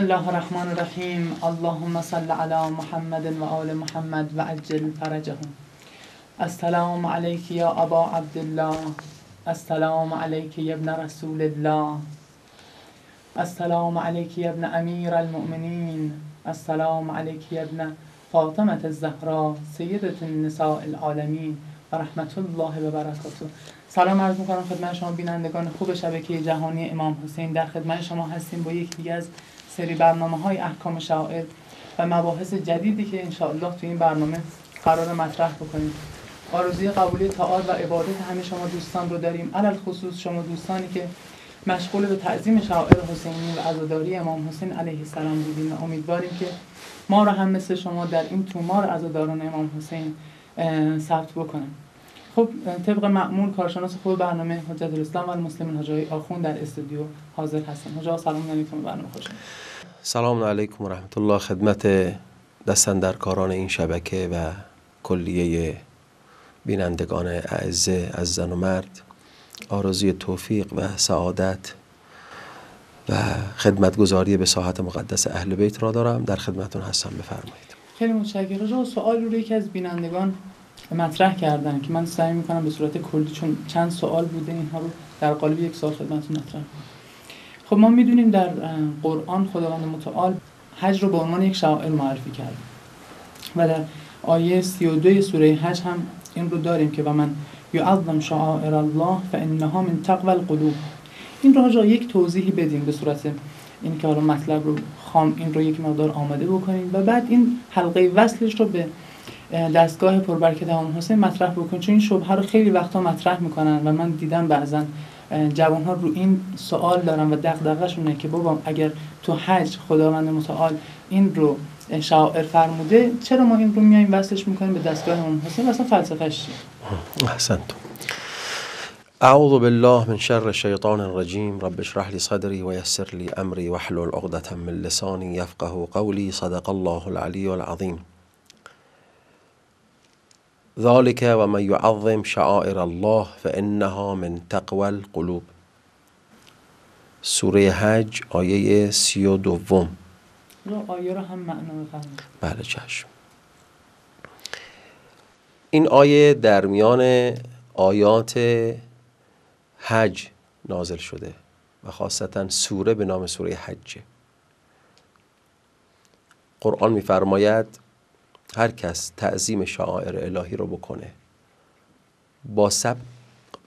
الله الرحمن الرحیم اللهم صل على محمد و آل محمد و عجل فرجهم السلام علیک یا ابا عبدالله السلام علیک یا ابن رسول الله السلام علیک ابن امیر المؤمنین السلام علیک يا ابن فاطمه الزهرا سیدت النساء العالمین و رحمت الله و برکاته سلام عرض میکنم خدمت شما بینندگان خوب شبکه جهانی امام حسین در خدمت شما هستیم با یک دیگه از سری برنامه های احکام شعائد و مباحث جدیدی که انشاءالله تو این برنامه قرار مطرح بکنیم آرزوی قبولی تعال و عبادت همه شما دوستان رو داریم علل خصوص شما دوستانی که مشغول به تعظیم شعائر حسینی و عزاداری امام حسین علیه السلام بودیم و امیدواریم که ما رو هم مثل شما در این تومار عزاداران امام حسین ثبت بکنیم خب طبق معمول کارشناس خود برنامه حجت الاسلام و المسلمین حاجی آخون در استودیو حاضر هستن حجا سلام علیکم برنامه خوش سلام علیکم و رحمت الله خدمت دستندرکاران این شبکه و کلیه بینندگان اعزه از زن و مرد آرزوی توفیق و سعادت و خدمتگذاری به ساحت مقدس اهل بیت را دارم در خدمتون هستم بفرمایید خیلی متشکرم سوال رو یکی از بینندگان مطرح کردن که من سعی میکنم به صورت کلی چون چند سوال بوده اینها رو در قالب یک سال خدمتتون مطرح کنم خب ما میدونیم در قرآن خداوند متعال حج رو به عنوان یک شعائر معرفی کرد و در آیه 32 سوره حج هم این رو داریم که و من یعظم شعائر الله فانها من تقوی القلوب این رو جا یک توضیحی بدیم به صورت این که حالا مطلب رو خام این رو یک مقدار آماده بکنیم و بعد این حلقه وصلش رو به دستگاه پربرکت امام حسین مطرح بکن چون این شبهه رو خیلی وقتا مطرح میکنن و من دیدم بعضا جوان ها رو این سوال دارن و شونه که بابام اگر تو حج خداوند متعال این رو شاعر فرموده چرا ما این رو میایم وصلش میکنیم به دستگاه حسین اصلا فلسفهش تو اعوذ بالله من شر الشیطان الرجیم رب اشرح لي صدري ويسر لي امري واحلل عقدة من لساني يفقه قولي صدق الله العلي العظيم و ومن يعظم شعائر الله فانها من تقوى القلوب سوره حج آیه سی و دوم آیه رو هم معنا بله چشم این آیه در میان آیات حج نازل شده و خاصتا سوره به نام سوره حج قرآن میفرماید هر کس تعظیم شعائر الهی رو بکنه با سبق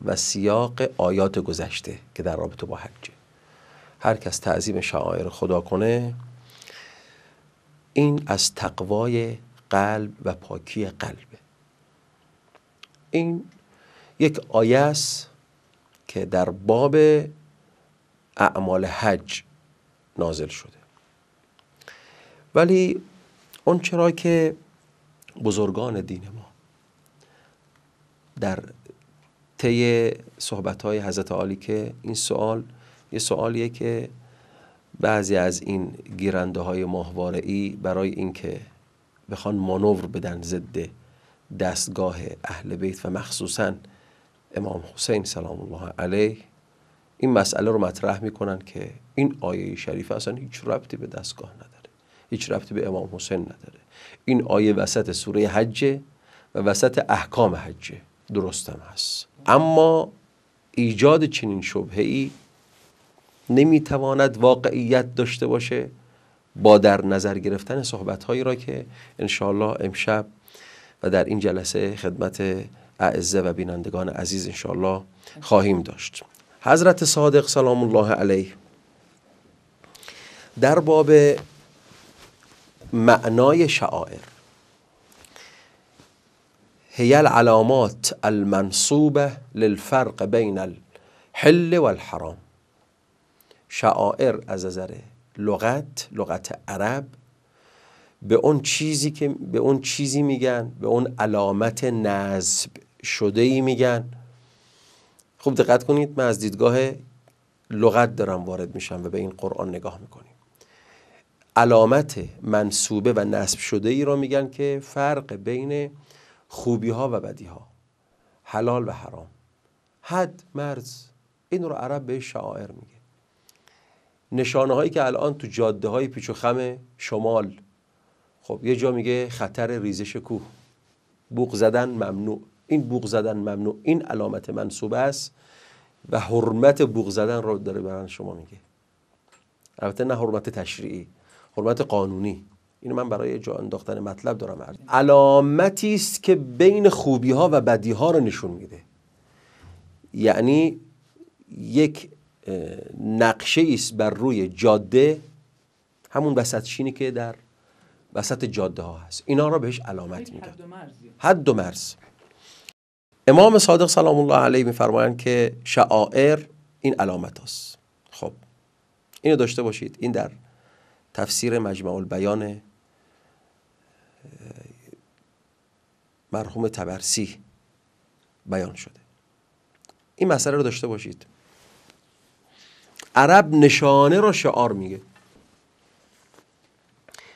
و سیاق آیات گذشته که در رابطه با حجه هر کس تعظیم شعائر خدا کنه این از تقوای قلب و پاکی قلبه این یک آیه است که در باب اعمال حج نازل شده ولی اون چرا که بزرگان دین ما در طی صحبت های حضرت عالی که این سوال یه سوالیه که بعضی از این گیرنده های ماهواره برای اینکه بخوان مانور بدن ضد دستگاه اهل بیت و مخصوصا امام حسین سلام الله علیه این مسئله رو مطرح میکنن که این آیه شریفه اصلا هیچ ربطی به دستگاه نداره هیچ ربطی به امام حسین نداره این آیه وسط سوره حجه و وسط احکام حجه درستم هست اما ایجاد چنین شبهه ای نمیتواند واقعیت داشته باشه با در نظر گرفتن صحبت هایی را که انشاالله امشب و در این جلسه خدمت اعزه و بینندگان عزیز انشاءالله خواهیم داشت حضرت صادق سلام الله علیه در باب معنای شعائر هیال العلامات المنصوبه للفرق بین الحل والحرام شعائر از نظر لغت لغت عرب به اون چیزی که به اون چیزی میگن به اون علامت نصب شده ای میگن خوب دقت کنید من از دیدگاه لغت دارم وارد میشم و به این قرآن نگاه میکنیم علامت منصوبه و نسب شده ای را میگن که فرق بین خوبی ها و بدی ها حلال و حرام حد مرز این رو عرب به شاعر میگه نشانه هایی که الان تو جاده های پیچ و خم شمال خب یه جا میگه خطر ریزش کوه بوق زدن ممنوع این بوق زدن ممنوع این علامت منصوبه است و حرمت بوق زدن رو داره برن شما میگه البته نه حرمت تشریعی حرمت قانونی اینو من برای جا انداختن مطلب دارم عرض علامتی است که بین خوبی ها و بدی ها رو نشون میده یعنی یک نقشه است بر روی جاده همون وسط شینی که در وسط جاده ها هست اینا رو بهش علامت میگن حد و مرز, حد مرز. امام صادق سلام الله علیه میفرمایند که شعائر این علامت هست خب اینو داشته باشید این در تفسیر مجمع البیان مرحوم تبرسی بیان شده این مسئله رو داشته باشید عرب نشانه را شعار میگه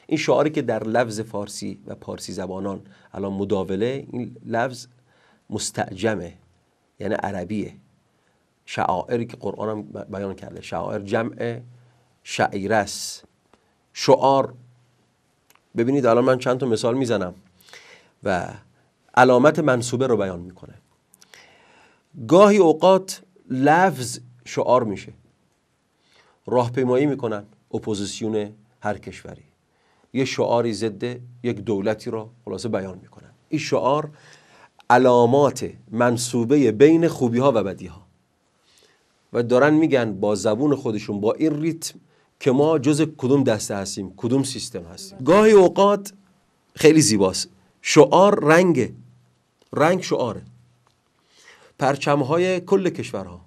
این شعاری که در لفظ فارسی و پارسی زبانان الان مداوله این لفظ مستعجمه یعنی عربیه شعائری که قرآن هم بیان کرده شعائر جمع است شعار ببینید الان من چند تا مثال میزنم و علامت منصوبه رو بیان میکنه گاهی اوقات لفظ شعار میشه راهپیمایی میکنن اپوزیسیون هر کشوری یه شعاری ضد یک دولتی را خلاصه بیان میکنن این شعار علامات منصوبه بین خوبی ها و بدی ها و دارن میگن با زبون خودشون با این ریتم که ما جز کدوم دسته هستیم کدوم سیستم هستیم گاهی اوقات خیلی زیباست شعار رنگه رنگ شعاره پرچم های کل کشورها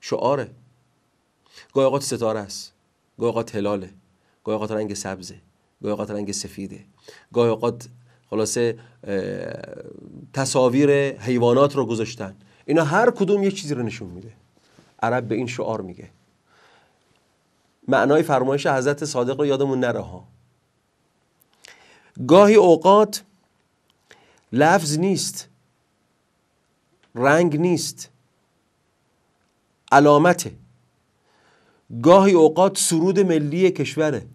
شعاره گاهی اوقات ستاره است گاهی اوقات هلاله گاهی اوقات رنگ سبزه گاهی اوقات رنگ سفیده گاهی اوقات خلاصه تصاویر حیوانات رو گذاشتن اینا هر کدوم یه چیزی رو نشون میده عرب به این شعار میگه معنای فرمایش حضرت صادق رو یادمون نره ها گاهی اوقات لفظ نیست رنگ نیست علامته گاهی اوقات سرود ملی کشوره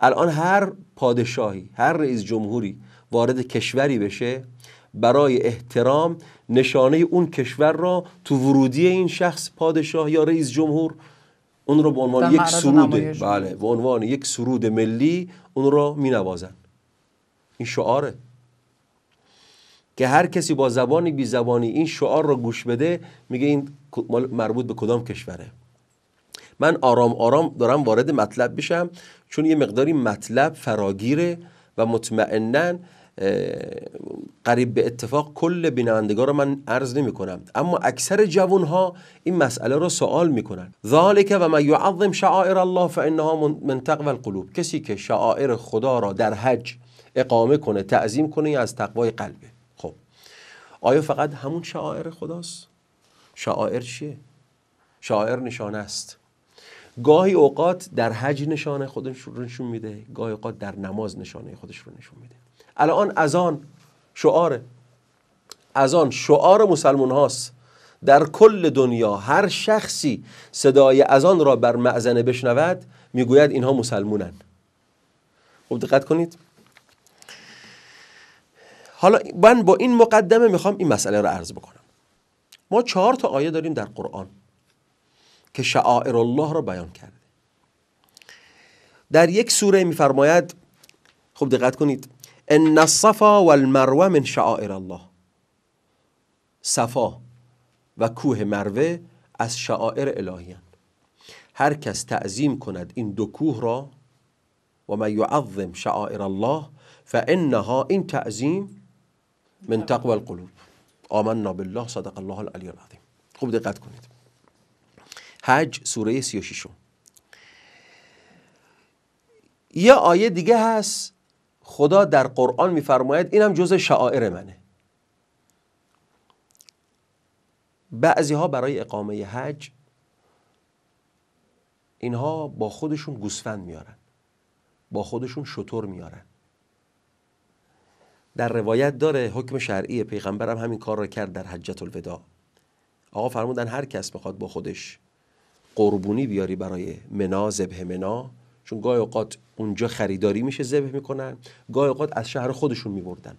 الان هر پادشاهی هر رئیس جمهوری وارد کشوری بشه برای احترام نشانه اون کشور را تو ورودی این شخص پادشاه یا رئیس جمهور اون رو به عنوان یک سرود بله به عنوان یک سرود ملی اون رو می این شعاره که هر کسی با زبانی بی زبانی این شعار رو گوش بده میگه این مربوط به کدام کشوره من آرام آرام دارم وارد مطلب بشم چون یه مقداری مطلب فراگیره و مطمئنن قریب به اتفاق کل بینندگان رو من عرض نمی کنم اما اکثر جوان ها این مسئله رو سوال کنن ذالک و من یعظم شعائر الله فانها من تقوی القلوب کسی که شعائر خدا را در حج اقامه کنه تعظیم کنه از تقوای قلبه خب آیا فقط همون شعائر خداست شعائر چیه شعائر نشانه است گاهی اوقات در حج نشانه خودش رو نشون میده گاهی اوقات در نماز نشانه خودش رو نشون میده الان اذان شعاره ازان شعار مسلمان هاست در کل دنیا هر شخصی صدای اذان را بر معزنه بشنود میگوید اینها مسلمونن خب دقت کنید حالا من با این مقدمه میخوام این مسئله را عرض بکنم ما چهار تا آیه داریم در قرآن که شعائر الله را بیان کرده در یک سوره میفرماید خب دقت کنید ان الصفا والمروه من شعائر الله صفا و کوه مروه از شعائر الهیان هر کس تعظیم کند این دو کوه را و من یعظم شعائر الله فانها این تعظیم من تقوى القلوب آمنا بالله صدق الله العلی العظیم خوب دقت کنید حج سوره 36 یه آیه دیگه هست خدا در قرآن میفرماید اینم جز شعائر منه بعضی ها برای اقامه حج اینها با خودشون گوسفند میارن با خودشون شطور میارن در روایت داره حکم شرعی پیغمبرم همین کار رو کرد در حجت الوداع آقا فرمودن هر کس بخواد با خودش قربونی بیاری برای منا زبه منا چون گاهی اوقات اونجا خریداری میشه ذبح میکنن گاهی اوقات از شهر خودشون میبردن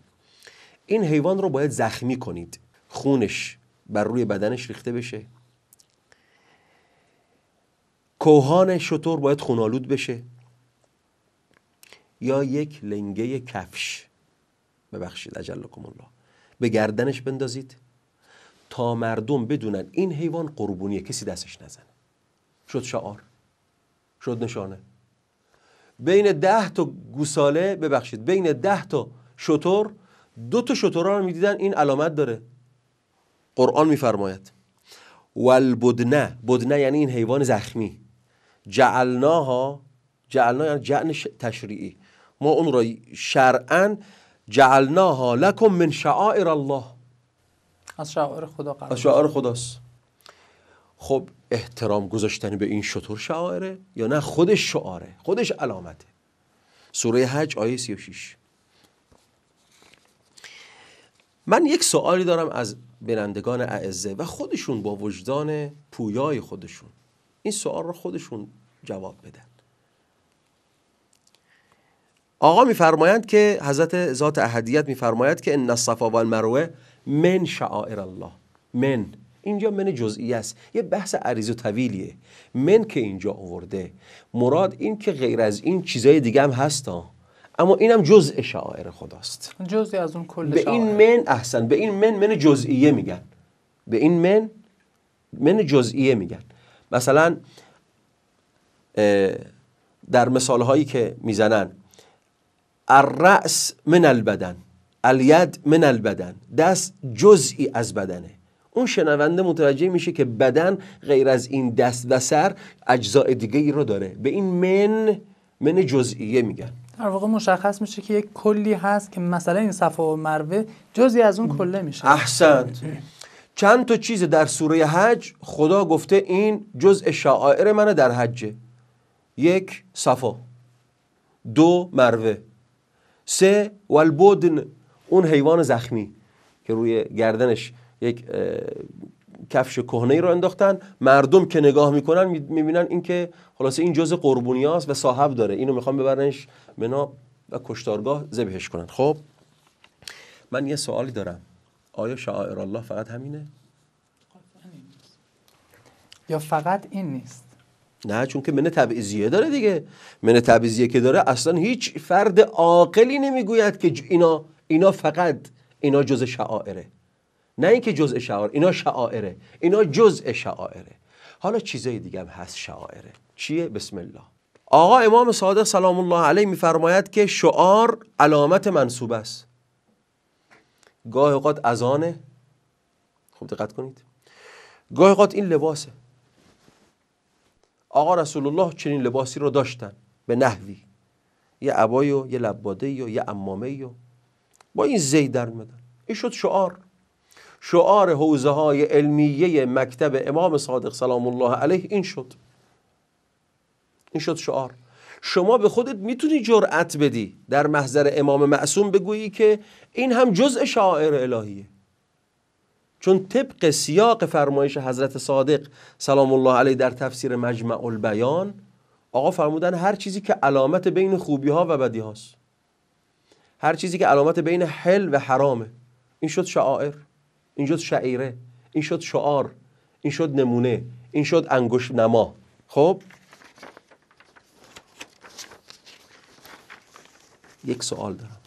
این حیوان رو باید زخمی کنید خونش بر روی بدنش ریخته بشه کوهان شطور باید خونالود بشه یا یک لنگه کفش ببخشید اجلکم الله به گردنش بندازید تا مردم بدونن این حیوان قربونیه کسی دستش نزنه شد شعار شد نشانه بین ده تا گوساله ببخشید بین ده تا شطور دو تا شطور رو میدیدن این علامت داره قرآن میفرماید والبدنه بدنه یعنی این حیوان زخمی جعلناها جعلنا یعنی جعن تشریعی ما اون را شرعا جعلناها لکم من شعائر الله از شعائر خدا قرار از شعائر خداست خب احترام گذاشتن به این شطور شعاره یا نه خودش شعاره خودش علامته سوره حج آیه 36 من یک سوالی دارم از بینندگان اعزه و خودشون با وجدان پویای خودشون این سوال رو خودشون جواب بدن آقا میفرمایند که حضرت ذات احدیت میفرماید که ان الصفا والمروه من شعائر الله من اینجا من جزئی است یه بحث عریض و طویلیه من که اینجا آورده مراد این که غیر از این چیزای دیگه هم هستا اما اینم جزء شاعر خداست جزئی از اون کل به این من احسن به این من من جزئیه میگن به این من من جزئیه میگن مثلا در مثال هایی که میزنن الرأس من البدن الید من البدن دست جزئی از بدنه اون شنونده متوجه میشه که بدن غیر از این دست و سر اجزاء دیگه ای رو داره به این من من جزئیه میگن در واقع مشخص میشه که یک کلی هست که مثلا این صفا و مروه جزی از اون کله میشه احسنت چند تا چیز در سوره حج خدا گفته این جزء شعائر منه در حجه یک صفا دو مروه سه والبودن اون حیوان زخمی که روی گردنش یک کفش کهنه ای رو انداختن مردم که نگاه میکنن میبینن اینکه خلاصه این جزء قربونیاست و صاحب داره اینو میخوام ببرنش منا و کشتارگاه ذبحش کنن خب من یه سوالی دارم آیا شعائر الله فقط همینه یا فقط این نیست نه چون که من تبعیزیه داره دیگه من تبعیزیه که داره اصلا هیچ فرد عاقلی نمیگوید که اینا اینا فقط اینا جز شعائره نه اینکه جزء شعار اینا شعائره اینا جزء شعائره حالا چیزای دیگه هم هست شعائره چیه بسم الله آقا امام صادق سلام الله علیه میفرماید که شعار علامت منصوب است گاه اوقات اذانه خوب دقت کنید گاه اوقات این لباسه آقا رسول الله چنین لباسی رو داشتن به نحوی یه عبای و یه لباده و یه امامه و با این زی در میدن این شد شعار شعار حوزه های علمیه مکتب امام صادق سلام الله علیه این شد این شد شعار شما به خودت میتونی جرأت بدی در محضر امام معصوم بگویی که این هم جزء شاعر الهیه چون طبق سیاق فرمایش حضرت صادق سلام الله علیه در تفسیر مجمع البیان آقا فرمودن هر چیزی که علامت بین خوبی ها و بدی هاست هر چیزی که علامت بین حل و حرامه این شد شعائر این شد شعیره این شد شعار این شد نمونه این شد انگشت نما خب یک سوال دارم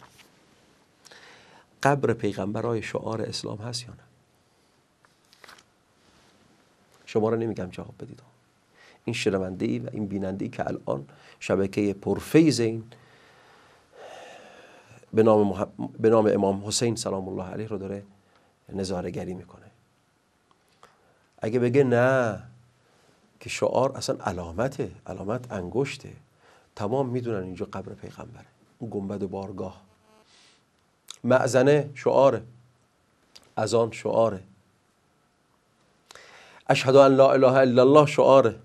قبر پیغمبرای شعار اسلام هست یا نه شما رو نمیگم جواب بدید این شنونده ای و این بیننده ای که الان شبکه پرفیز این به نام, به نام امام حسین سلام الله علیه رو داره نظارگری میکنه اگه بگه نه که شعار اصلا علامته علامت انگشته تمام میدونن اینجا قبر پیغمبره اون گنبد بارگاه معزنه شعاره از شعاره اشهد ان لا اله الا الله شعاره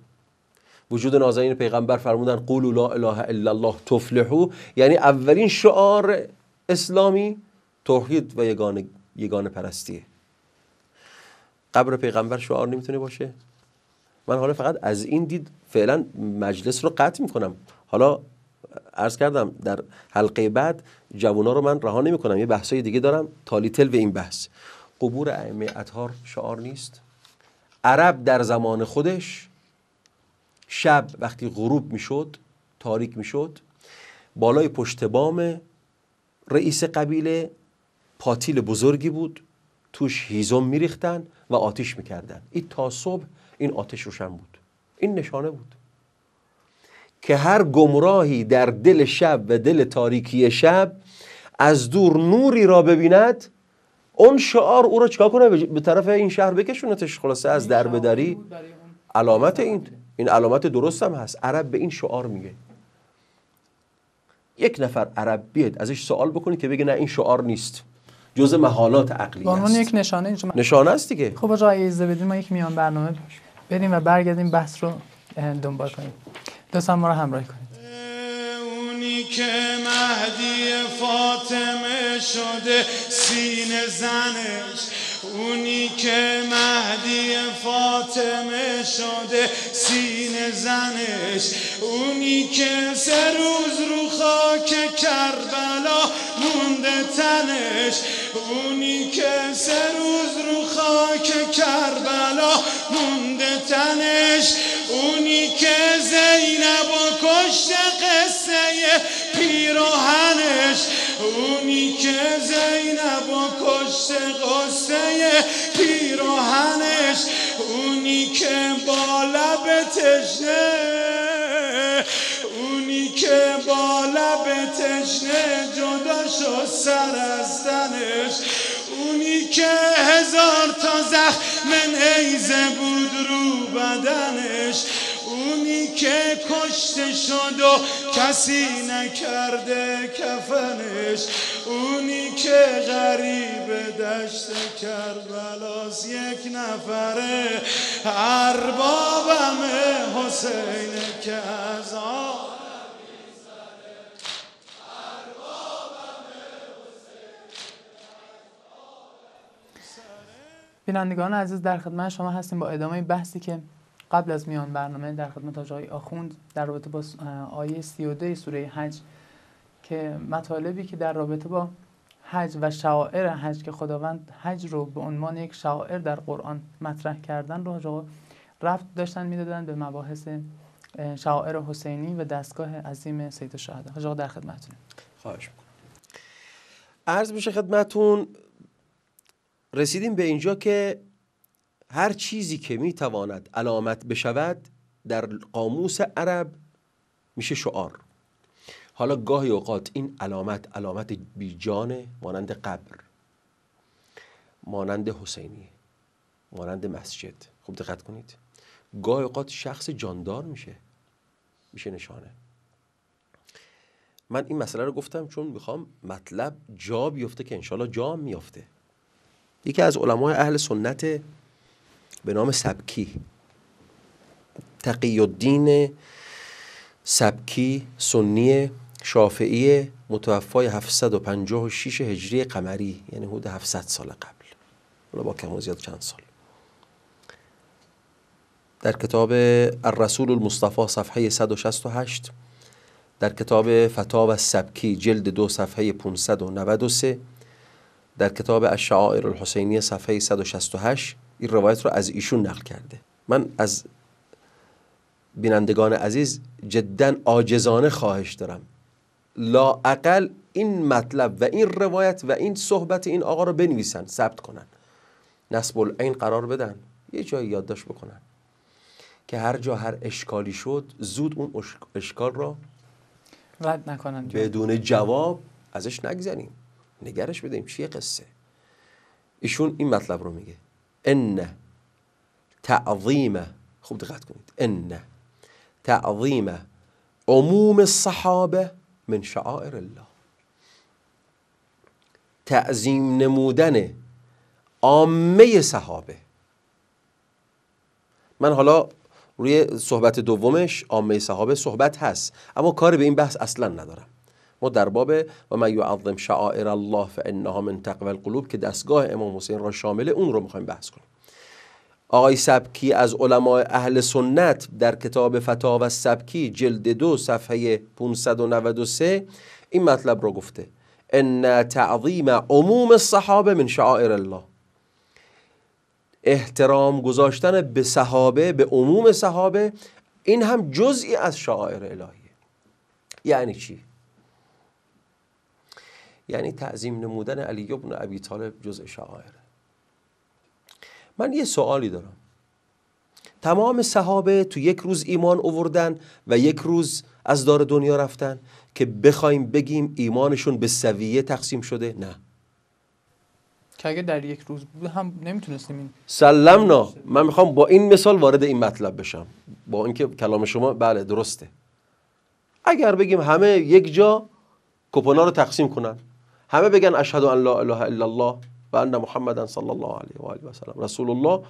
وجود نازنین پیغمبر فرمودن قولو لا اله الا الله تفلحو یعنی اولین شعار اسلامی توحید و یگانگی یگان پرستیه قبر پیغمبر شعار نمیتونه باشه من حالا فقط از این دید فعلا مجلس رو قطع میکنم حالا عرض کردم در حلقه بعد جوونا رو من رها نمیکنم یه بحثای دیگه دارم تالیتل به این بحث قبور ائمه اطهار شعار نیست عرب در زمان خودش شب وقتی غروب میشد تاریک میشد بالای پشت بام رئیس قبیله پاتیل بزرگی بود توش هیزم میریختن و آتیش میکردن این تا صبح این آتش روشن بود این نشانه بود که هر گمراهی در دل شب و دل تاریکی شب از دور نوری را ببیند اون شعار او را چیکار کنه به طرف این شهر بکشونتش خلاصه از در بدری علامت این این علامت درست هم هست عرب به این شعار میگه یک نفر عرب بیاد ازش سوال بکنی که بگه نه این شعار نیست جزء محالات عقلی است یک نشانه نشانه است دیگه خب آقا اجازه بدین ما یک میان برنامه بریم و برگردیم بحث رو دنبال کنیم دوستان ما رو همراهی کنید اونی که مهدی فاطمه شده سینه زنش اونی که مهدی فاطمه شده سین زنش اونی که سه روز رو خاک کربلا مونده تنش اونی که سه روز رو خاک کربلا مونده تنش اونی که زینب و کشت قصه پیراهنش اونی که زینب و کشت قصه پیراهنش اونی که با لب تشنه اونی که با لب تشنه جدا شد سر از دنش اونی که هزار تا زخم نیزه بود رو بدنش اونی که کشته شد و کسی نکرده کفنش اونی که غریب دشت کربلاس یک نفره عربابم حسین که از بینندگان عزیز در خدمت شما هستیم با ادامه بحثی که قبل از میان برنامه در خدمت آقای آخوند در رابطه با آیه 32 سوره حج که مطالبی که در رابطه با حج و شعائر حج که خداوند حج رو به عنوان یک شعائر در قرآن مطرح کردن رو رفت داشتن میدادن به مباحث شعائر حسینی و دستگاه عظیم سید الشهدا آقا در خدمتتون خواهش میکنم عرض میشه خدمتون رسیدیم به اینجا که هر چیزی که میتواند علامت بشود در قاموس عرب میشه شعار حالا گاهی اوقات این علامت علامت جانه مانند قبر مانند حسینی مانند مسجد خوب دقت کنید گاهی اوقات شخص جاندار میشه میشه نشانه من این مسئله رو گفتم چون میخوام مطلب جا بیفته که انشالله جا میافته یکی از علمای اهل سنت به نام سبکی تقی الدین سبکی سنی شافعی متوفای 756 هجری قمری یعنی حدود 700 سال قبل حالا با کم زیاد چند سال در کتاب الرسول المصطفی صفحه 168 در کتاب فتا سبکی جلد دو صفحه 593 در کتاب الشعائر الحسینی صفحه 168 این روایت رو از ایشون نقل کرده من از بینندگان عزیز جدا آجزانه خواهش دارم لا این مطلب و این روایت و این صحبت این آقا رو بنویسن ثبت کنن نسب این قرار بدن یه جایی یادداشت بکنن که هر جا هر اشکالی شد زود اون اشکال را رد نکنن بدون جواب ازش نگذنیم نگرش بدیم چیه قصه ایشون این مطلب رو میگه ان تعظیم خوب دقت کنید ان تعظیم عموم الصحابه من شعائر الله تعظیم نمودن عامه صحابه من حالا روی صحبت دومش عامه صحابه صحبت هست اما کار به این بحث اصلا ندارم ما در باب و من یعظم شعائر الله فانها من تقوی القلوب که دستگاه امام حسین را شامل اون رو میخوایم بحث کنیم آقای سبکی از علمای اهل سنت در کتاب فتا و سبکی جلد دو صفحه 593 این مطلب را گفته ان تعظیم عموم الصحابه من شعائر الله احترام گذاشتن به صحابه به عموم صحابه این هم جزئی از شعائر الهیه یعنی چی؟ یعنی تعظیم نمودن علی ابن ابی طالب جزء شعائره من یه سوالی دارم تمام صحابه تو یک روز ایمان اووردن و یک روز از دار دنیا رفتن که بخوایم بگیم ایمانشون به سویه تقسیم شده نه که اگه در یک روز بود هم نمیتونستیم این سلمنا من میخوام با این مثال وارد این مطلب بشم با اینکه کلام شما بله درسته اگر بگیم همه یک جا کپونا رو تقسیم کنن همه بگن اشهد ان لا اله الا الله و ان محمدا صلی الله علیه و آله و سلم رسول الله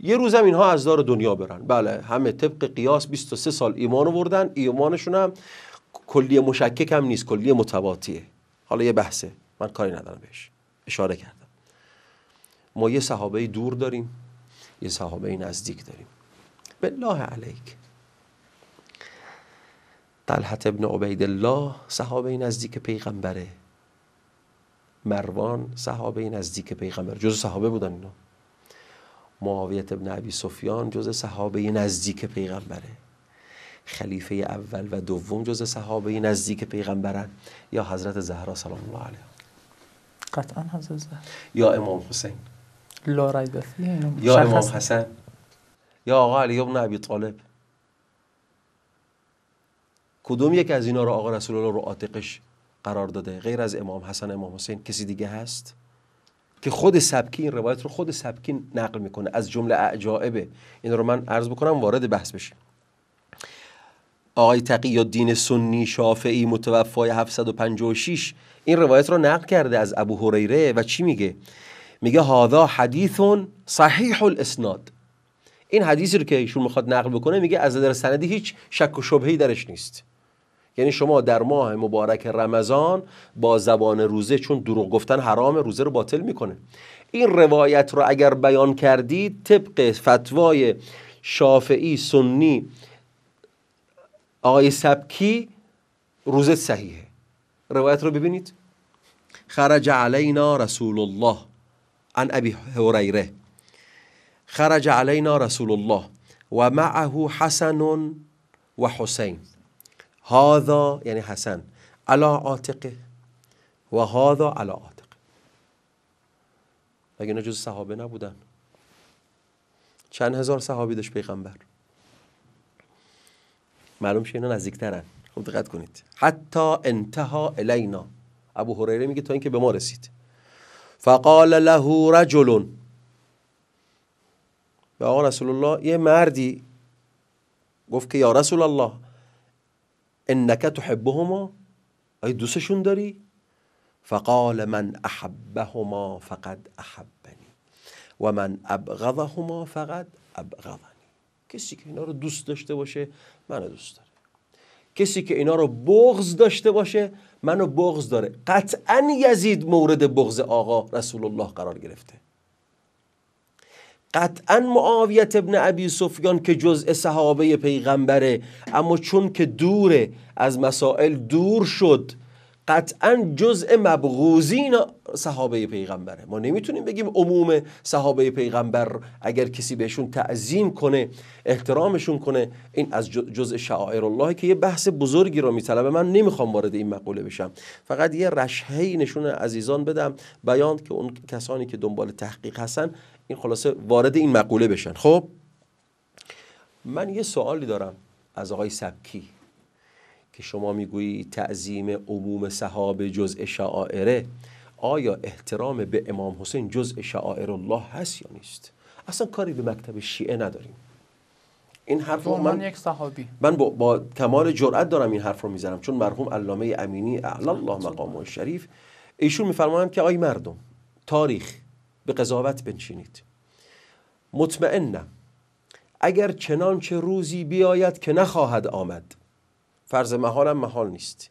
یه روزم اینها از دار دنیا برن بله همه طبق قیاس 23 سال ایمان آوردن ایمانشون هم کلی مشکک هم نیست کلی متواتیه حالا یه بحثه من کاری ندارم بهش اشاره کردم ما یه صحابه دور داریم یه صحابه نزدیک داریم بالله علیک طلحت ابن عبید الله صحابه نزدیک پیغمبره مروان صحابه نزدیک پیغمبر جز صحابه بودن اینا معاویت ابن عبی سفیان جز صحابه نزدیک پیغمبره خلیفه اول و دوم جز صحابه نزدیک پیغمبره یا حضرت زهرا سلام الله علیه قطعا حضرت زهرا یا امام حسین لا یا امام حسن یا آقا علی ابن ابی طالب کدوم یک از اینا رو آقا رسول الله رو عاتقش قرار داده غیر از امام حسن امام حسین کسی دیگه هست که خود سبکی این روایت رو خود سبکی نقل میکنه از جمله اعجائبه این رو من عرض بکنم وارد بحث بشیم آقای تقی دین سنی شافعی متوفای 756 این روایت رو نقل کرده از ابو هریره و چی میگه میگه هادا حدیث صحیح الاسناد این حدیثی رو که ایشون میخواد نقل بکنه میگه از نظر سندی هیچ شک و شبهی درش نیست یعنی شما در ماه مبارک رمضان با زبان روزه چون دروغ گفتن حرام روزه رو باطل میکنه این روایت رو اگر بیان کردید طبق فتوای شافعی سنی آقای سبکی روزه صحیحه روایت رو ببینید خرج علینا رسول الله عن ابی هریره خرج علینا رسول الله و معه حسن و حسین هذا یعنی حسن علا عاتقه و هذا علا عاتقه مگه جز صحابه نبودن چند هزار صحابی داشت پیغمبر معلوم شه اینا نزدیکترن خب دقت کنید حتی انتها الینا ابو هریره میگه تا اینکه به ما رسید فقال له رجل به آقا رسول الله یه مردی گفت که یا رسول الله انک تحبهما آیا دوستشون داری فقال من احبهما فقد احبنی و من ابغضهما فقد ابغضنی کسی که اینا رو دوست داشته باشه منو دوست داره کسی که اینا رو بغض داشته باشه منو بغض داره قطعا یزید مورد بغض آقا رسول الله قرار گرفته قطعا معاویت ابن ابی سفیان که جزء صحابه پیغمبره اما چون که دوره از مسائل دور شد قطعا جزء مبغوزین صحابه پیغمبره ما نمیتونیم بگیم عموم صحابه پیغمبر اگر کسی بهشون تعظیم کنه احترامشون کنه این از جزء شعائر الله که یه بحث بزرگی رو میطلبه من نمیخوام وارد این مقوله بشم فقط یه رشهی نشون عزیزان بدم بیان که اون کسانی که دنبال تحقیق هستن این خلاصه وارد این مقوله بشن خب من یه سوالی دارم از آقای سبکی که شما میگویی تعظیم عموم صحابه جزء شعائره آیا احترام به امام حسین جزء شعائر الله هست یا نیست اصلا کاری به مکتب شیعه نداریم این حرف رو من یک صحابی من با, کمال جرأت دارم این حرف رو میزنم چون مرحوم علامه امینی اعلی الله مقام شریف ایشون میفرمایند که آی مردم تاریخ به قضاوت بنشینید مطمئنم اگر چنانچه روزی بیاید که نخواهد آمد فرض محال هم محال نیست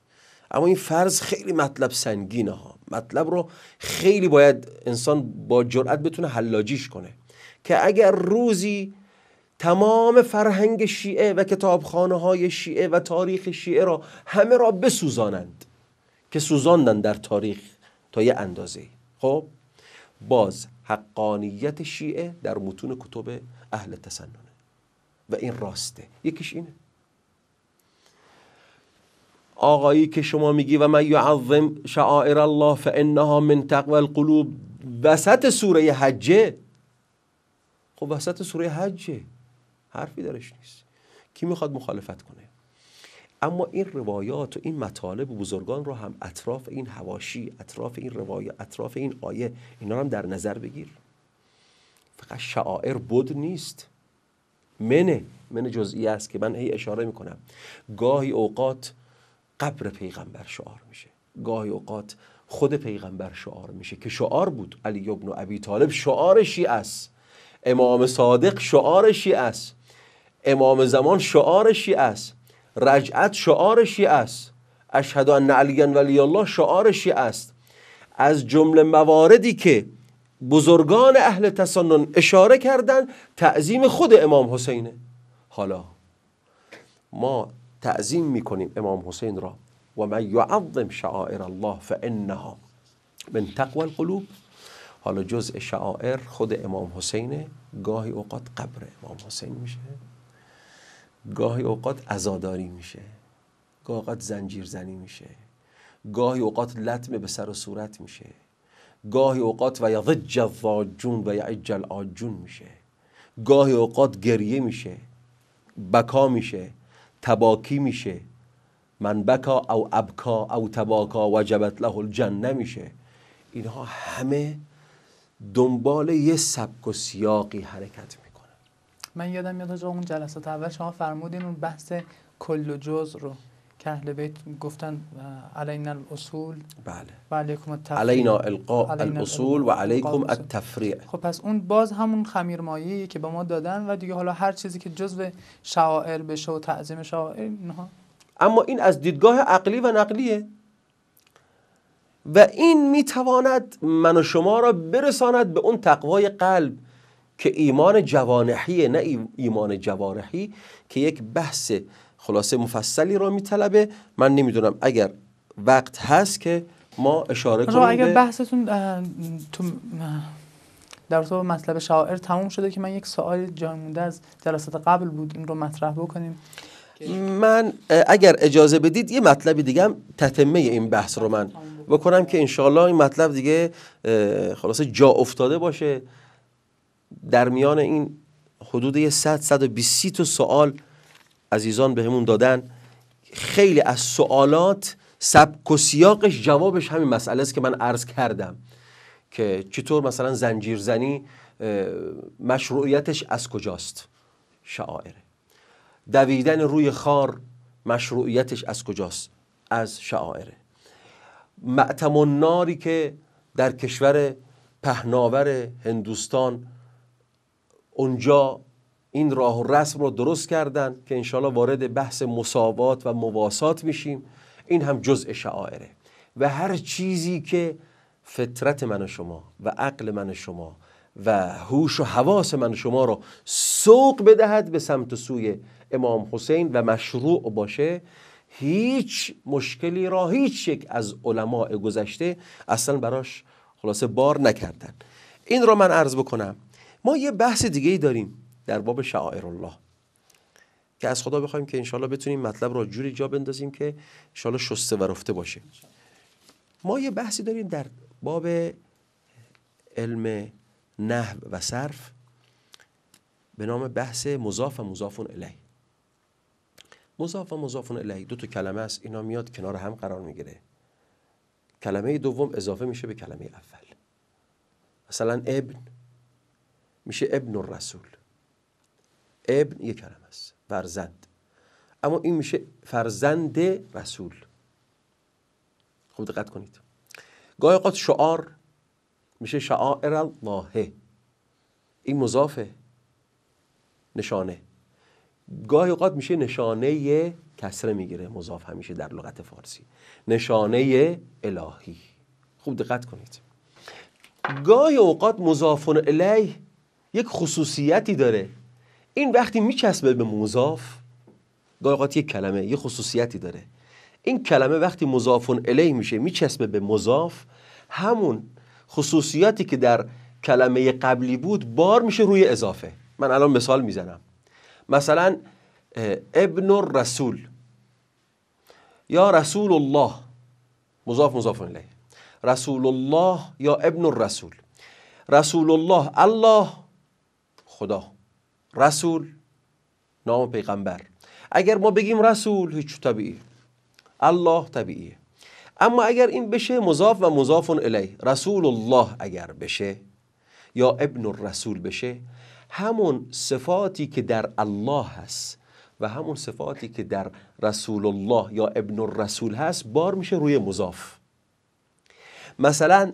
اما این فرض خیلی مطلب سنگینه ها مطلب رو خیلی باید انسان با جرأت بتونه حلاجیش کنه که اگر روزی تمام فرهنگ شیعه و کتابخانه های شیعه و تاریخ شیعه را همه را بسوزانند که سوزاندن در تاریخ تا یه اندازه خب باز حقانیت شیعه در متون کتب اهل تسننه و این راسته یکیش اینه آقایی که شما میگی و من یعظم شعائر الله فانها من تقوى القلوب وسط سوره حجه خب وسط سوره حجه حرفی درش نیست کی میخواد مخالفت کنه اما این روایات و این مطالب و بزرگان رو هم اطراف این هواشی اطراف این روایات اطراف این آیه اینا رو هم در نظر بگیر فقط شعائر بود نیست منه من جزئی است که من هی اشاره میکنم گاهی اوقات قبر پیغمبر شعار میشه گاهی اوقات خود پیغمبر شعار میشه که شعار بود علی ابن ابی طالب شعار شیعه است امام صادق شعار شیعه است امام زمان شعار شیعه است رجعت شعار شیعه است اشهد ان علی ولی الله شعار شیعه است از جمله مواردی که بزرگان اهل تسنن اشاره کردن تعظیم خود امام حسینه حالا ما تعظیم میکنیم امام حسین را و من یعظم شعائر الله فانها من تقوى القلوب حالا جزء شعائر خود امام حسینه گاهی اوقات قبر امام حسین میشه گاهی اوقات عزاداری میشه گاهی اوقات زنجیر زنی میشه گاهی اوقات لطمه به سر و صورت میشه گاهی اوقات و یضج الضاجون و یعج العاجون میشه گاهی اوقات گریه میشه بکا میشه تباکی میشه من بکا او ابکا او تباکا وجبت له الجنه میشه اینها همه دنبال یه سبک و سیاقی حرکت میکنن من یادم میاد اون جلسات اول شما فرمودین اون بحث کل و جز رو که اهل بیت گفتن علینا الاصول بله و علیکم التفریع علینا القاء الاصول و علیکم التفریع خب پس اون باز همون مایه که به ما دادن و دیگه حالا هر چیزی که جزو شعائر بشه و تعظیم شعائر اما این از دیدگاه عقلی و نقلیه و این میتواند من و شما را برساند به اون تقوای قلب که ایمان جوانحیه نه ایمان جوارحی که یک بحث خلاصه مفصلی را میطلبه من نمیدونم اگر وقت هست که ما اشاره خب، کنیم اگر بحثتون تو در رابطه مطلب شاعر تموم شده که من یک سوال جای مونده از جلسات قبل بود این رو مطرح بکنیم من اگر اجازه بدید یه مطلبی دیگه هم تتمه این بحث رو من بکنم که انشالله این مطلب دیگه خلاصه جا افتاده باشه در میان این حدود 100 120 تا سوال عزیزان بهمون دادن خیلی از سوالات سبک و سیاقش جوابش همین مسئله است که من عرض کردم که چطور مثلا زنجیرزنی مشروعیتش از کجاست شعائره دویدن روی خار مشروعیتش از کجاست از شعائره معتم ناری که در کشور پهناور هندوستان اونجا این راه و رسم رو درست کردن که انشالله وارد بحث مساوات و مواسات میشیم این هم جزء شعائره و هر چیزی که فطرت من و شما و عقل من و شما و هوش و حواس من و شما رو سوق بدهد به سمت و سوی امام حسین و مشروع باشه هیچ مشکلی را هیچ یک از علماء گذشته اصلا براش خلاصه بار نکردن این را من عرض بکنم ما یه بحث دیگه ای داریم در باب شعائر الله که از خدا بخوایم که انشالله بتونیم مطلب را جوری جا بندازیم که انشالله شسته و رفته باشه ما یه بحثی داریم در باب علم نحو و صرف به نام بحث مضاف و مضافون الیه مضاف و مضافون الیه دو تا کلمه است اینا میاد کنار هم قرار میگیره کلمه دوم اضافه میشه به کلمه اول مثلا ابن میشه ابن الرسول ابن یک کلم است فرزند اما این میشه فرزند رسول خوب دقت کنید گاهی اوقات شعار میشه شعائر الله این مضافه نشانه گاهی اوقات میشه نشانه کسره میگیره مضاف همیشه در لغت فارسی نشانه الهی خوب دقت کنید گاهی اوقات مضافون الیه یک خصوصیتی داره این وقتی میچسبه به مضاف گاهی یک کلمه یه خصوصیتی داره این کلمه وقتی مضافون الیه میشه میچسبه به مضاف همون خصوصیاتی که در کلمه قبلی بود بار میشه روی اضافه من الان مثال میزنم مثلا ابن الرسول یا رسول الله مضاف مضاف الیه رسول الله یا ابن الرسول رسول الله الله خدا رسول نام پیغمبر اگر ما بگیم رسول هیچ طبیعی الله طبیعیه اما اگر این بشه مضاف و مضاف الیه رسول الله اگر بشه یا ابن الرسول بشه همون صفاتی که در الله هست و همون صفاتی که در رسول الله یا ابن الرسول هست بار میشه روی مضاف مثلا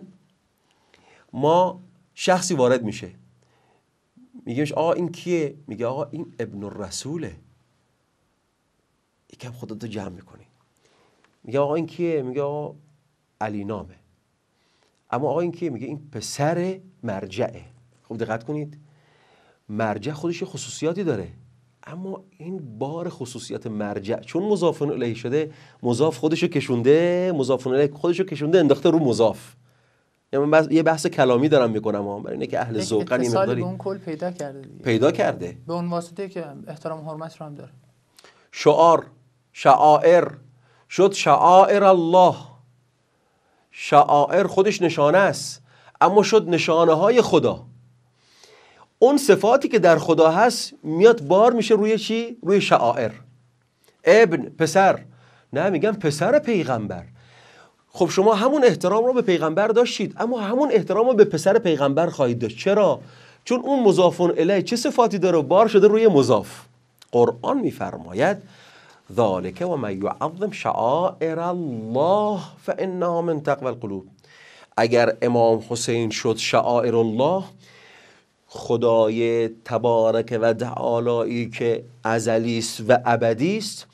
ما شخصی وارد میشه میگهش آقا این کیه میگه آقا این ابن الرسوله یکم رو جمع میکنی میگه آقا این کیه میگه آقا علی نامه اما آقا این کیه میگه این پسر مرجعه خب دقت کنید مرجع خودش خصوصیاتی داره اما این بار خصوصیت مرجع چون مضاف الیه شده مضاف خودشو کشونده مضاف الیه خودشو کشونده انداخته رو مضاف یعنی من بحث... یه بحث کلامی دارم میکنم ها برای اینکه اهل ذوق این اون کل پیدا کرده دیگه. پیدا کرده به اون واسطه که احترام و حرمت رو هم داره شعار شعائر شد شعائر الله شعائر خودش نشانه است اما شد نشانه های خدا اون صفاتی که در خدا هست میاد بار میشه روی چی؟ روی شعائر ابن پسر نه میگم پسر پیغمبر خب شما همون احترام رو به پیغمبر داشتید اما همون احترام رو به پسر پیغمبر خواهید داشت چرا چون اون مضافون الیه چه صفاتی داره بار شده روی مضاف قرآن میفرماید ذالک و من یعظم شعائر الله فانها من تقوی القلوب اگر امام حسین شد شعائر الله خدای تبارک و تعالی که ازلی است و ابدی است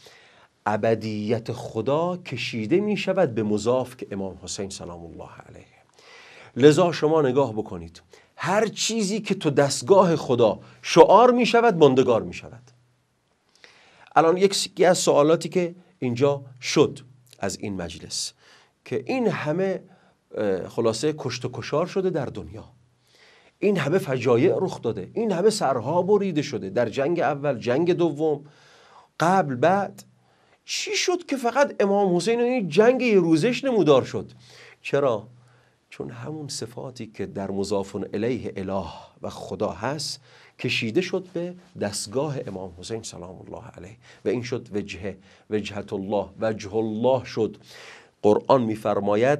ابدیت خدا کشیده می شود به مضاف که امام حسین سلام الله علیه لذا شما نگاه بکنید هر چیزی که تو دستگاه خدا شعار می شود بندگار می شود الان یکی از سوالاتی که اینجا شد از این مجلس که این همه خلاصه کشت و کشار شده در دنیا این همه فجایع رخ داده این همه سرها بریده شده در جنگ اول جنگ دوم قبل بعد چی شد که فقط امام حسین این جنگ یه روزش نمودار شد چرا؟ چون همون صفاتی که در مضافون علیه اله و خدا هست کشیده شد به دستگاه امام حسین سلام الله علیه و این شد وجه وجهت الله وجه الله شد قرآن میفرماید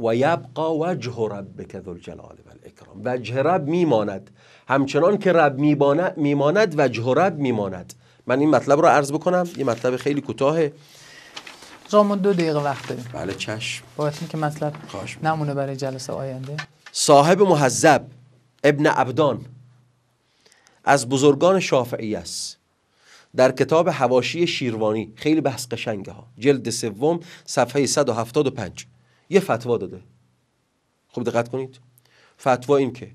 و یبقا وجه ربک ذو الجلال و وجه رب میماند همچنان که رب میماند وجه رب میماند من این مطلب رو عرض بکنم یه مطلب خیلی کوتاهه رامون دو دقیقه وقت داریم بله چشم باعث که مطلب نمونه برای جلسه آینده صاحب محذب ابن عبدان از بزرگان شافعی است در کتاب هواشی شیروانی خیلی بحث قشنگه ها جلد سوم صفحه 175 یه فتوا داده خوب دقت کنید فتوا این که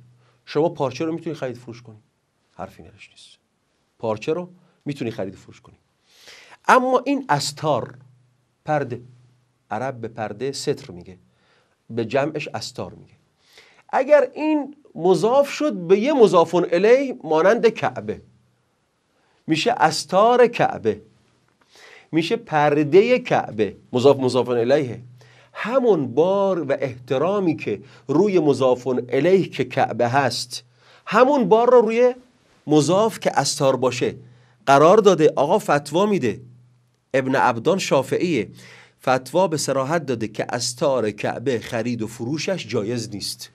شما پارچه رو میتونید خرید فروش کنید حرفی نرش نیست پارچه رو میتونی خرید فروش کنی اما این استار پرده عرب به پرده ستر میگه به جمعش استار میگه اگر این مضاف شد به یه مضافون الی مانند کعبه میشه استار کعبه میشه پرده کعبه مضاف مضافون الیه همون بار و احترامی که روی مضافون الیه که کعبه هست همون بار رو روی مضاف که استار باشه قرار داده آقا فتوا میده ابن عبدان شافعیه فتوا به سراحت داده که استار کعبه خرید و فروشش جایز نیست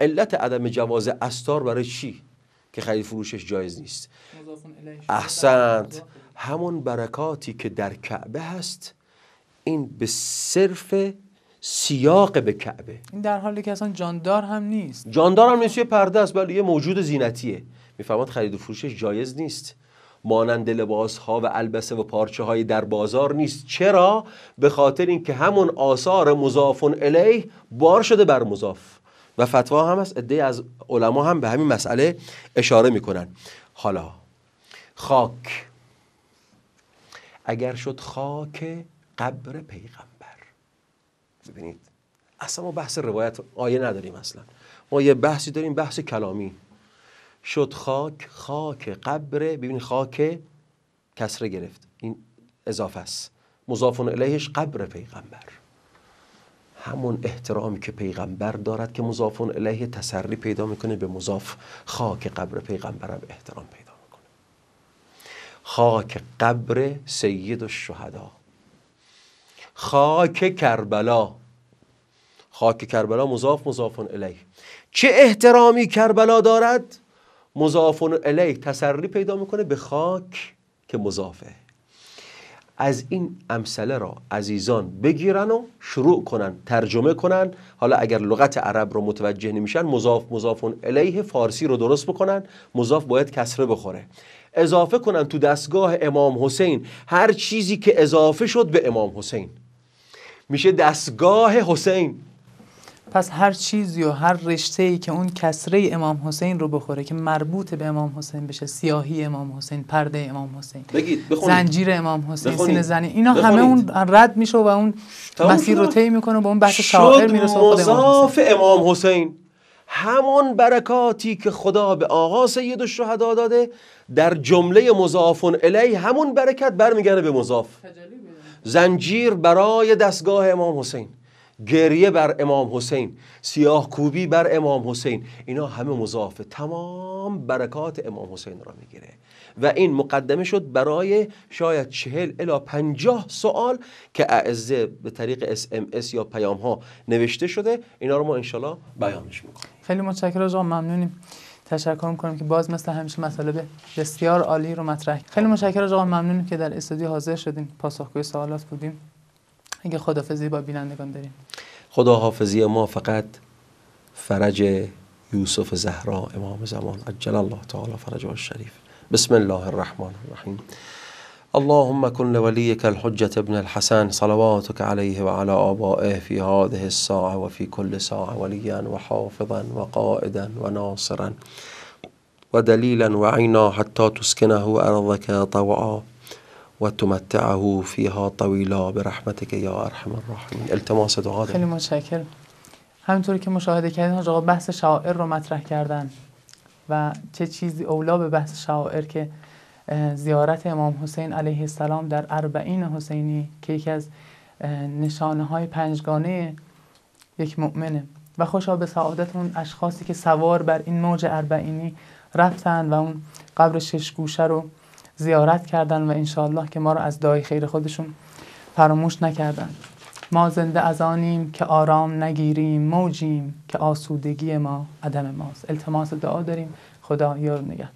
علت عدم جواز استار برای چی که خرید فروشش جایز نیست احسنت همون برکاتی که در کعبه هست این به صرف سیاق به کعبه این در حالی که اصلا جاندار هم نیست جاندار هم نیست یه پرده است بلیه یه موجود زینتیه میفرماد خرید و فروش جایز نیست مانند لباس ها و البسه و پارچه های در بازار نیست چرا به خاطر اینکه همون آثار مضاف الیه بار شده بر مضاف و فتوا هم هست عده از علما هم به همین مسئله اشاره میکنن حالا خاک اگر شد خاک قبر پیغمبر ببینید اصلا ما بحث روایت آیه نداریم اصلا ما یه بحثی داریم بحث کلامی شد خاک خاک قبر ببین خاک کسره گرفت این اضافه است مضافون الیهش قبر پیغمبر همون احترامی که پیغمبر دارد که مضافون الیه تسری پیدا میکنه به مضاف خاک قبر پیغمبرم احترام پیدا میکنه خاک قبر سید و الشهدا خاک کربلا خاک کربلا مضاف مضافون الیه چه احترامی کربلا دارد مضافون الیک تسری پیدا میکنه به خاک که مضافه از این امثله را عزیزان بگیرن و شروع کنن ترجمه کنن حالا اگر لغت عرب رو متوجه نمیشن مضاف مضافون الیه فارسی رو درست بکنن مضاف باید کسره بخوره اضافه کنن تو دستگاه امام حسین هر چیزی که اضافه شد به امام حسین میشه دستگاه حسین پس هر چیزی و هر رشته ای که اون کسره امام حسین رو بخوره که مربوط به امام حسین بشه سیاهی امام حسین پرده امام حسین بگید زنجیر امام حسین سین زنی اینا بخونید. همه اون رد میشه و اون مسیر رو طی میکنه با به اون بحث شاعر میرسه خود امام حسین. امام حسین همون برکاتی که خدا به آقا سید الشهدا داده در جمله مضاف الی همون برکت برمیگرده به مضاف زنجیر برای دستگاه امام حسین گریه بر امام حسین سیاه کوبی بر امام حسین اینا همه مضافه تمام برکات امام حسین را میگیره و این مقدمه شد برای شاید چهل الا پنجاه سوال که اعزه به طریق اس ام اس یا پیام ها نوشته شده اینا رو ما انشالله بیانش میکنیم خیلی متشکرم آقا ممنونیم تشکر میکنم که باز مثل همیشه مطالب بسیار عالی رو مطرح خیلی متشکرم آقا ممنونیم که در استودیو حاضر شدیم پاسخگوی سوالات بودیم اگه خداحافظی با بینندگان داریم خداحافظی ما فقط فرج یوسف زهرا امام زمان عجل الله تعالی و شریف بسم الله الرحمن الرحیم اللهم كن لوليك الحجة ابن الحسن صلواتك عليه وعلى آبائه في هذه الساعة وفي كل ساعة وليا وحافظا وقائدا وناصرا ودليلا وعينا حتى تسكنه أرضك طوعا وتمتعه فیها طویلا به یا یا ارحم الراحمین التماس دعا خیلی مشکل همینطوری که مشاهده کردین بحث شاعر رو مطرح کردن و چه چیزی اولا به بحث شاعر که زیارت امام حسین علیه السلام در اربعین حسینی که یکی از نشانه های پنجگانه یک مؤمنه و خوشا به سعادت اون اشخاصی که سوار بر این موج اربعینی رفتن و اون قبر شش گوشه رو زیارت کردن و انشاءالله که ما رو از دای خیر خودشون فراموش نکردن ما زنده از آنیم که آرام نگیریم موجیم که آسودگی ما عدم ماست التماس دعا داریم خدا یار نگهدار